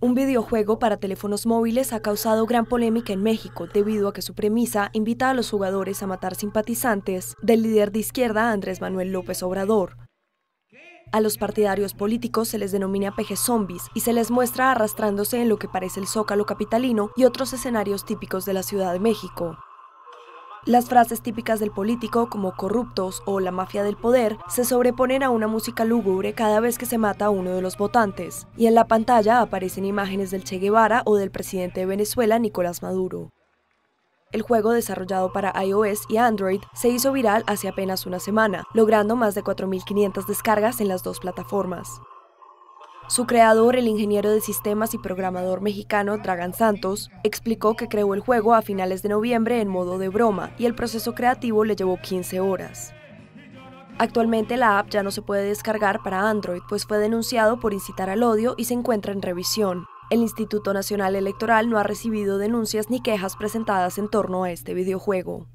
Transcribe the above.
Un videojuego para teléfonos móviles ha causado gran polémica en México debido a que su premisa invita a los jugadores a matar simpatizantes del líder de izquierda Andrés Manuel López Obrador. A los partidarios políticos se les denomina peje zombies y se les muestra arrastrándose en lo que parece el zócalo capitalino y otros escenarios típicos de la Ciudad de México. Las frases típicas del político, como corruptos o la mafia del poder, se sobreponen a una música lúgubre cada vez que se mata a uno de los votantes, y en la pantalla aparecen imágenes del Che Guevara o del presidente de Venezuela, Nicolás Maduro. El juego desarrollado para iOS y Android se hizo viral hace apenas una semana, logrando más de 4.500 descargas en las dos plataformas. Su creador, el ingeniero de sistemas y programador mexicano Dragan Santos, explicó que creó el juego a finales de noviembre en modo de broma y el proceso creativo le llevó 15 horas. Actualmente la app ya no se puede descargar para Android, pues fue denunciado por incitar al odio y se encuentra en revisión. El Instituto Nacional Electoral no ha recibido denuncias ni quejas presentadas en torno a este videojuego.